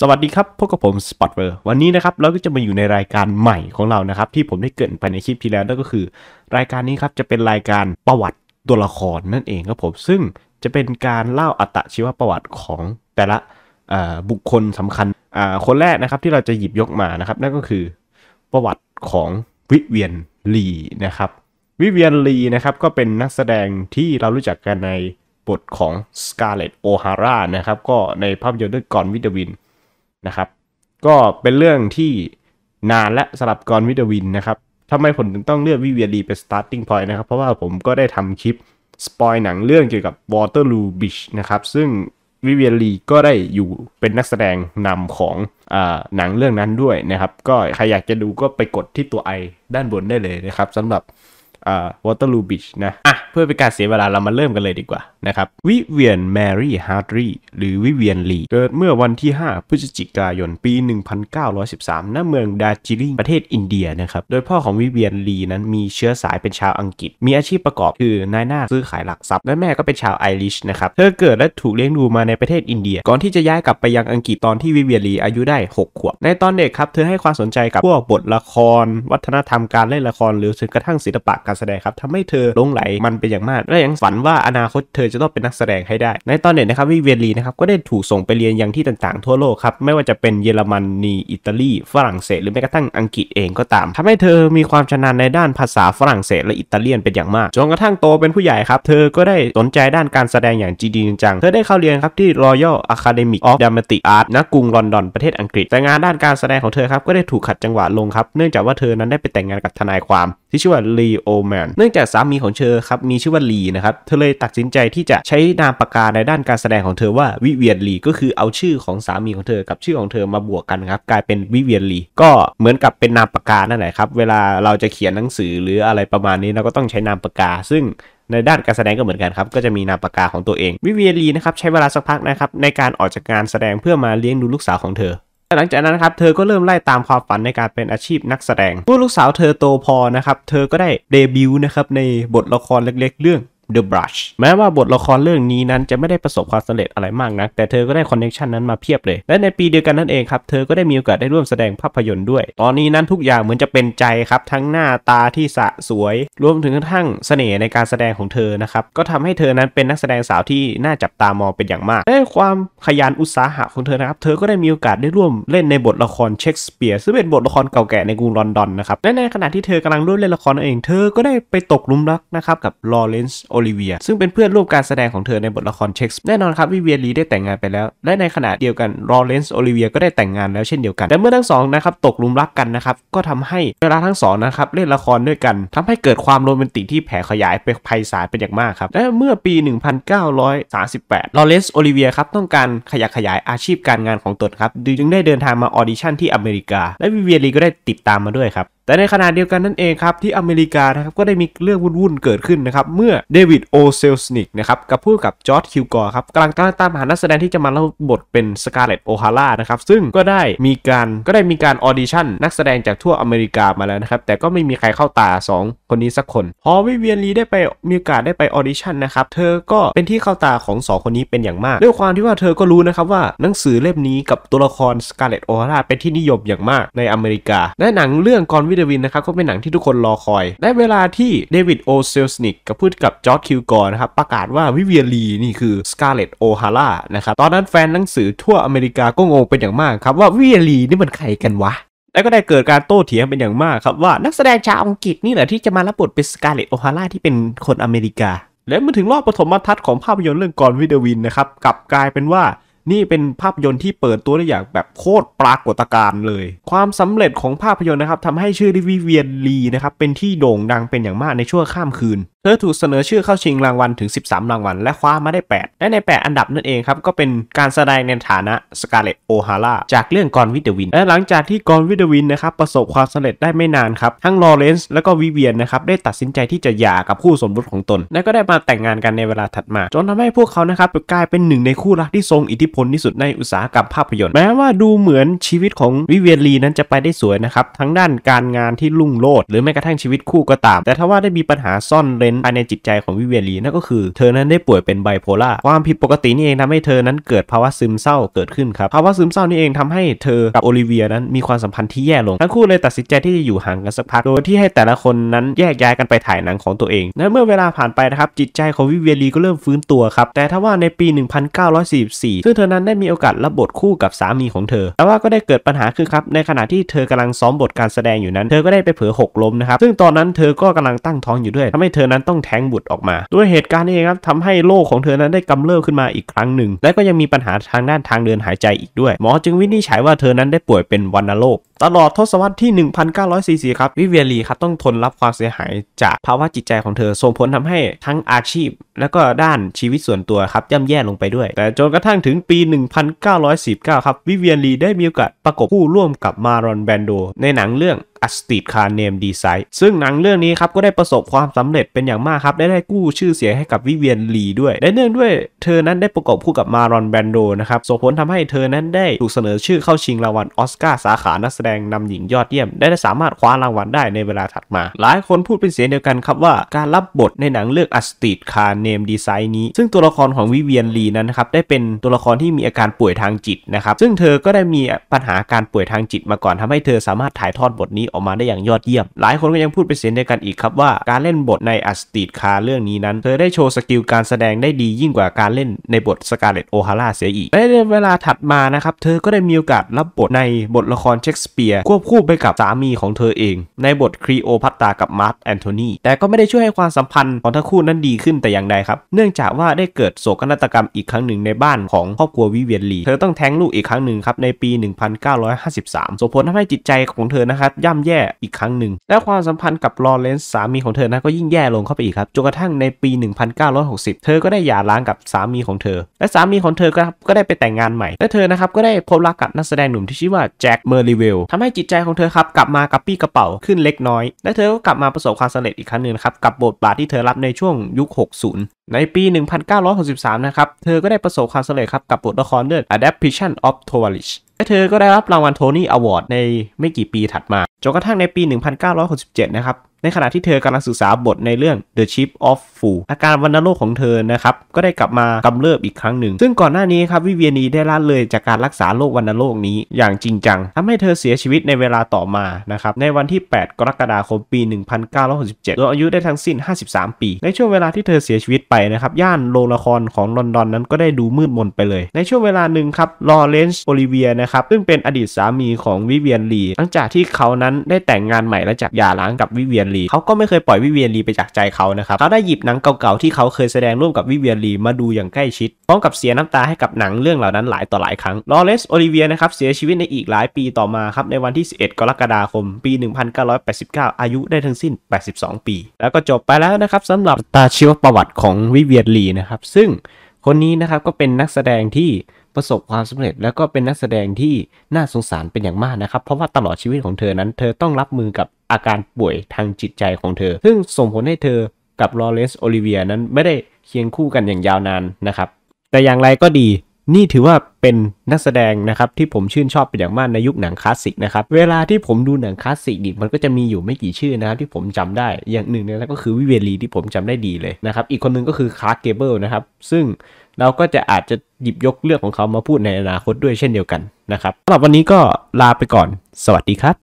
สวัสดีครับพบกับผมสปอตเวอร์วันนี้นะครับเราก็จะมาอยู่ในรายการใหม่ของเรานะครับที่ผมได้เกิดไปในคลิปที่แล้วนั่นก็คือ รายการนี้ครับจะเป็นรายการประวัติตัวละครนั่นเองครับผมซึ่งจะเป็นการเล่าอัตชีวประวัติของแต่ละบุคคลสำคัญคนแรกนะครับที่เราจะหยิบยกมานะครับนั่นก็คือประวัติของวิเวียนลีนะครับวิเวียนลีนะครับก็เป็นนักแสดงที่เรารู้จักกันในบทของสการ์เล็ตโอฮาร่านะครับก็ในภาพยนตร์เรื่องกอนวิดวินนะครับ ก็เป็นเรื่องที่นานและสำหรับกรวิดวินนะครับทำไมผมถึงต้องเลือกวิเวียดีเป็น starting point นะครับ เพราะว่าผมก็ได้ทำคลิปสปอยหนังเรื่องเกี่ยวกับ Waterloo Beach นะครับ ซึ่งวิเวียรีก็ได้อยู่เป็นนักแสดงนำของอหนังเรื่องนั้นด้วยนะครับ ก็ใครอยากจะดูก็ไปกดที่ตัวไอด้านบนได้เลยนะครับสำหรับ Waterloo Beach นะอ่ะพื่อเป็นการเสียเวลาเรามาเริ่มกันเลยดีกว่านะครับ วิเวียนแมรี่ฮาร์ดรีหรือวิเวียนลีเกิดเมื่อวันที่5พฤศจิกายนปี 1913ณเมืองดาจิลิงประเทศอินเดียนะครับ โดยพ่อของวิเวียนลีนั้นมีเชื้อสายเป็นชาวอังกฤษ มีอาชีพประกอบคือ นายหน้าซื้อขายหลักทรัพย์และแม่ก็เป็นชาวไอริชนะครับเธอเกิดและถูกเลี้ยงดูมาในประเทศอินเดีย ก่อนที่จะย้ายกลับไปยังอังกฤษตอนที่วิเวียนลีอายุได้6ขวบในตอนเด็กครับเธอให้ความสนใจกับพวกบทละคร วัฒนธรรมการเล่นละครหรือถึงกระทั่งศิลปะการแสดงครับทำให้เธอลงไหลมันเปเป็นอย่างมากและยังฝันว่าอนาคตเธอจะต้องเป็นนักแสดงให้ได้ ในตอนเด็กนะครับวิเวียนลีนะครับก็ได้ถูกส่งไปเรียนยังที่ต่างๆทั่วโลกครับไม่ว่าจะเป็นเยอรมนีอิตาลี ฝรั่งเศสหรือแม้กระทั่งอังกฤษเองก็ตามทำให้เธอมีความชำนาญในด้านภาษาฝรั่งเศส และอิตาเลียนเป็นอย่างมากจนกระทั่งโตเป็นผู้ใหญ่ครับ เธอก็ได้สนใจด้านการแสดงอย่างจริงจังเธอได้เข้าเรียนครับที่ Royal Academy of Dramatic Art ณกรุงลอนดอนประเทศอังกฤษแต่งานด้านการแสดงของเธอครับก็ได้ถูกขัดจังหวะลงครับเนื่องจากว่าเธอนั้นได้ไปแต่งงานกับทนายความที่ชื่อว่าลีโอแมนเนื่องจากสามีของเธอครับมีชื่อว่าลีนะครับเธอเลยตัดสินใจที่จะใช้นามปากกาในด้านการแสดงของเธอว่าวิเวียนลีก็คือเอาชื่อของสามีของเธอ กับชื่อของเธอมาบวกกันครับกลายเป็นวิเวียนลีก็เหมือนกับเป็นนามปากกานั่นแหละครับเวลาเราจะเขียนหนังสือ หรืออะไรประมาณนี้เราก็ต้องใช้นามปากกา ซึ่งในด้านการแสดงก็เหมือนกันครับ ก็จะมีนามปากกาของตัวเองวิเวียนลีนะครับใช้เวลาสักพักนะครับในการออกจากงานแสดงเพื่อมาเลี้ยงดูลูกสาวของเธอหลังจากนั้นครับเธอก็เริ่มไล่ตามความฝันในการเป็นอาชีพนักแสดงเมื่อลูกสาวเธอโตพอนะครับเธอก็ได้เดบิวต์นะครับในบทละครเล็กๆเรื่อง The Brush แม้ว่าบทละครเรื่องนี้นั้นจะไม่ได้ประสบความสำเร็จอะไรมากนะ แต่เธอก็ได้คอนเนคชันนั้นมาเพียบเลย และในปีเดียวกันนั่นเองครับ เธอก็ได้มีโอกาสได้ร่วมแสดงภาพยนตร์ด้วย ตอนนี้นั้นทุกอย่างเหมือนจะเป็นใจครับ ทั้งหน้าตาที่สะสวย รวมถึงทั้งเสน่ห์ในการแสดงของเธอนะครับ ก็ทำให้เธอนั้นเป็นนักแสดงสาวที่น่าจับตามองเป็นอย่างมาก และความขยันอุตสาหะของเธอนะครับ เธอก็ได้มีโอกาสได้ร่วมเล่นในบทละครเชคสเปียร์ซึ่งเป็นบทละครเก่าแก่ในกรุงลอนดอนนะครับและในขณะที่เธอกำลังร่วมเล่นละครนั่นเอง เธอก็ได้ไปตกลุมรักนะครับกับลอเรนซ์โอลิเวียซึ่งเป็นเพื่อนร่วมการแสดงของเธอในบทละครเช็กส์แน่นอนครับวิเวียนลีได้แต่งงานไปแล้ว และในขณะเดียวกันลอเรนซ์โอลิเวียก็ได้แต่งงานแล้วเช่นเดียวกัน แต่เมื่อทั้งสองนะครับตกลุมรักกันนะครับ ก็ทำให้เวลาทั้งสองนะครับเล่นละครด้วยกันทำให้เกิดความโรแมนติกที่แผ่ขยายไปไพศาลเป็นอย่างมากครับ และเมื่อปี 1938ลอเรนซ์โอลิเวียครับต้องการขยายขยายอาชีพการงานของตนครับจึงได้เดินทางมาออดิชั่นที่อเมริกาและวิเวียนลีก็ได้ติดตามมาด้วยครับแต่ในขณะเดียวกันนั่นเองครับที่อเมริกานะครับก็ได้มีเรื่องวุ่นๆเกิดขึ้นนะครับ เมื่อเดวิดโอเซลสนิกนะครับกับผู้กับจอร์ดคิวกอร์ครับกำลังตามหานักแสดงที่จะมาเล่าบทเป็นสกาเลตโอฮาร่านะครับ ซึ่งก็ได้มีการก็ได้มีการออดิชั่นนักแสดงจากทั่วอเมริกามาแล้วนะครับ แต่ก็ไม่มีใครเข้าตา 2 คนนี้สักคน พอวิเวียนลีได้ไปมีโอกาสได้ไปออดิชั่นนะครับเธอก็เป็นที่เข้าตาของ 2 คนนี้เป็นอย่างมากด้วยความที่ว่าเธอก็รู้นะครับว่าหนังสือเล่มนี้กับตัวละครสกาเลตโอฮาร่าเป็นที่นิยมอย่างมากในอเมริกาและหนังเรื่องกอนวิวิดวินนะครับก็เป็นหนังที่ทุกคนรอคอย ได้เวลาที่เดวิดโอเซลสนิกกับพูดกับจอร์ดคิวกอร์นะครับประกาศว่าวิเวียรีนี่คือสกาเลตโอฮาร่านะครับ ตอนนั้นแฟนหนังสือทั่วอเมริกาก็งงเป็นอย่างมากครับว่า วิเวียรีนี่มันใครกันวะ แล้วก็ได้เกิดการโต้เถียงเป็นอย่างมากครับว่านักแสดงชาวอังกฤษนี่แหละที่จะมารับบทเป็นสกาเลตโอฮาร่าที่เป็นคนอเมริกา และเมื่อถึงรอบปฐมทัศน์ของภาพยนตร์เรื่องกอนวิดวินนะครับกลับกลายเป็นว่านี่เป็นภาพยนตร์ที่เปิดตัวได้อย่างแบบโคตรปรากฏการณ์เลย ความสำเร็จของภาพยนตร์นะครับทำให้ชื่อริวิเวียนลีนะครับ เป็นที่โด่งดังเป็นอย่างมากในชั่วข้ามคืนธอถูกเสนอชื่อเข้าชิงรางวัลถึง 13 รางวัลและคว้ามาได้ 8 และใน 8 อันดับนั่นเองครับก็เป็นการแสดงในฐานะสกาเลตโอฮาร่าจากเรื่องกอนวิดเดวิน และหลังจากที่กอนวิดเดวินนะครับ ประสบความสำเร็จได้ไม่นานครับ ทั้งลอเรนซ์และก็วิเวียนนะครับ ได้ตัดสินใจที่จะหย่ากับคู่สมรสของตน และก็ได้มาแต่งงานกันในเวลาถัดมา จนทำให้พวกเขานะครับกลายเป็นหนึ่งในคู่รักที่ทรงอิทธิพลที่สุดในอุตสาหกรรมภาพยนตร์แม้ว่าดูเหมือนชีวิตของวิเวียนลีนั้นจะไปได้สวยนะครับทั้งด้านการงานที่รุ่งโรจน์หรือแม้กระทั่งชีวิตคู่ก็ตาม แต่ถ้าว่าได้มีปัญหาซ่อนเร้นนภายในจิตใจของวิเวียนลีนั่นก็คือเธอนั้นได้ป่วยเป็นไบโพล่าความผิดปกตินี่เองทำให้เธอนั้นเกิดภาวะซึมเศร้าเกิดขึ้นครับภาวะซึมเศร้านี่เองทำให้เธอกับโอลิเวียนั้นมีความสัมพันธ์ที่แย่ลงทั้งคู่เลยตัดสินใจที่จะอยู่ห่างกันสักพักโดยที่ให้แต่ละคนนั้นแยกย้ายกันไปถ่ายหนังของตัวเอง และเมื่อเวลาผ่านไปนะครับจิตใจของวิเวียลีก็เริ่มฟื้นตัวครับแต่ถ้าว่าในปี1944 ซึ่งเธอนั้นได้มีโอกาสรับบทคู่กับสามีของเธอ แต่ว่าก็ได้เกิดปัญหาคือครับในขณะที่เธอกำลังซ้อมบทการแสดงอยู่นั้นเธอก็ได้ไปเผลอหกล้มนะครับซึ่งตอนนั้นเธอก็กำลังตั้งท้องอยู่ด้วยทำให้เธอนั้นั้นต้องแทงบุตรออกมา ด้วยเหตุการณ์นี้ครับทำให้โรคของเธอนั้นได้กำเริบขึ้นมาอีกครั้งหนึ่ง และก็ยังมีปัญหาทางด้านทางเดินหายใจอีกด้วย หมอจึงวินิจฉัยว่าเธอนั้นได้ป่วยเป็นวัณโรคตลอดทศวรรษที่ 1944ครับวิเวียรีครับต้องทนรับความเสียหายจากภาวะจิตใจของเธอส่งผลทำให้ทั้งอาชีพและก็ด้านชีวิตส่วนตัวครับย่ำแย่ลงไปด้วย แต่จนกระทั่งถึงปี 1949ครับวิเวียรีได้มีโอกาสประกบคู่ร่วมกับมารอนแบนโดในหนังเรื่อง a s t e e d Car Name Design ซึ่งหนังเรื่องนี้ครับก็ได้ประสบความสำเร็จเป็นอย่างมากครับ ได้ได้กู้ชื่อเสียงให้กับวิเวียนลีด้วยและเนื่องด้วยเธอนั้นได้ประกอบคู่กับมารอนแบนโดนะครับส่งผลทำให้เธอนั้นได้ถูกเสนอชื่อเข้าชิงรางวัลออสการ์สาขา นักแสดงนำหญิงยอดเยี่ยม ได้สามารถคว้ารางวัลได้ในเวลาถัดมา หลายคนพูดเป็นเสียงเดียวกันครับว่า การรับบทในหนังเรื่อง a s t e e d Car Name Design นี้ซึ่งตัวละครของวิเวียนลีนั้นครับได้เป็นตัวละครที่มีอาการป่วยทางจิตนะครับซึ่งเธอก็ได้มีปัญหาการป่วยทางจิต มาก่อนทำให้เธอสามารถถ่ายทอดบทนี้ี้ออกมาได้อย่างยอดเยี่ยม หลายคนก็ยังพูดเป็นเสียงเดียวกันอีกครับว่า การเล่นบทในอัสติดคาเรื่องนี้นั้นเธอได้โชว์สกิลการแสดงได้ดียิ่งกว่าการเล่นในบทสกาเลตโอฮาร่าเสียอีกในเวลาถัดมานะครับเธอก็ได้มีโอกาสรับบทในบทละครเชคสเปียร์ควบคู่ไปกับสามีของเธอเอง ในบทครีโอพัตตากับมาร์ตแอนโทนีแต่ก็ไม่ได้ช่วยให้ความสัมพันธ์ของทั้งคู่นั้นดีขึ้นแต่อย่างใดครับเนื่องจากว่าได้เกิดโศกนาฏกรรมอีกครั้งหนึ่งในบ้านของครอบครัววิเวียนลีเธอต้องแท้งลูกอีกครั้งหนึ่งครับในปี1953ส่งผลทำให้จิตใจของเธอนะครับย่ำาแย่อีกครั้งหนึ่งและความสัมพันธ์กับลอเรนซ์สามีของเธอนะก็ยิ่งแย่ลงเข้าไปอีกครับจนกระทั่งในปี 1960 เธอก็ได้หย่าร้างกับสามีของเธอ และสามีของเธอก็ก็ได้ไปแต่งงานใหม่ และเธอนะครับก็ได้พบรักกับนักแสดงหนุ่มที่ชื่อว่าแจ็คเมอร์ลิเวลทำให้จิตใจของเธอครับกลับมากับปี้กระเป๋าขึ้นเล็กน้อย และเธอก็กลับมาประสบความสำเร็จอีกครั้งหนึ่งครับกับบทบาทที่เธอรับในช่วงยุค 60 ในปี 1963 นะครับเธอก็ได้ประสบความสำเร็จครับกับบทละครเรื่อง Adaptation of t o w a l i s h และเธอก็ได้รับรางวัลโทนี่อวอร์ดในไม่กี่ปีถัดมา จนกระทั่งในปี 1967 นะครับในขณะที่เธอกำลังศึกษาบทในเรื่อง The Ship of Fools อาการวันโรคของเธอนะครับ ก็ได้กลับมากำเริบอีกครั้งหนึ่ง ซึ่งก่อนหน้านี้ครับวิเวียนีได้ละเลยจากการรักษาโรควันโรคนี้อย่างจริงจังทำให้เธอเสียชีวิตในเวลาต่อมานะครับ ในวันที่ 8 กรกฎาคมปี 1967โดยอายุได้ทั้งสิ้น 53 ปี ในช่วงเวลาที่เธอเสียชีวิตไปนะครับย่านโรงละครของลอนดอนนั้นก็ได้ดูมืดมนไปเลยในช่วงเวลาหนึ่งครับลอเรนซ์โอลิเวียนะครับซึ่งเป็นอดีตสามีของวิเวียนลีหลังจากที่เขานั้นได้แต่งงานใหม่และจากหย่าร้างกับวิเวียนลีเขาก็ไม่เคยปล่อยวิเวียนลีไปจากใจเขานะครับ เขาได้หยิบหนังเก่าๆที่เขาเคยแสดงร่วมกับวิเวียนลีมาดูอย่างใกล้ชิด พร้อมกับเสียน้ำตาให้กับหนังเรื่องเหล่านั้นหลายต่อหลายครั้งลอเรนซ์โอลิเวียนะครับเสียชีวิตในอีกหลายปีต่อมาครับในวันที่ 11กรกฎาคมปี 1989 อายุได้ทั้งสิ้น 82 ปี แล้วก็จบไปแล้วนะครับสำหรับตาชีวประวัติของวิเวียนลีนะครับซึ่งคนนี้นะครับก็เป็นนักแสดงที่ประสบความสำเร็จแล้วก็เป็นนักแสดงที่น่าสงสารเป็นอย่างมากนะครับเพราะว่าตลอดชีวิตของเธอนั้นเธอต้องรับมือกับอาการป่วยทางจิตใจของเธอซึ่งส่งผลให้เธอกับลอเรนซ์โอลิเวียนั้นไม่ได้เคียงคู่กันอย่างยาวนานนะครับแต่อย่างไรก็ดี นี่ถือว่าเป็นนักแสดงนะครับที่ผมชื่นชอบเป็นอย่างมากในยุคหนังคลาสสิกนะครับเวลาที่ผมดูหนังคลาสสิกดิมันก็จะมีอยู่ไม่กี่ชื่อนะครับที่ผมจำได้อย่างหนึ่งนั่นก็คือวิเวลีที่ผมจำได้ดีเลยนะครับอีกคนนึงก็คือคาร์เกเบิลนะครับซึ่งเราก็จะอาจจะหยิบยกเรื่องของเขามาพูดในอนาคตด้วยเช่นเดียวกันนะครับสำหรับวันนี้ก็ลาไปก่อนสวัสดีครับ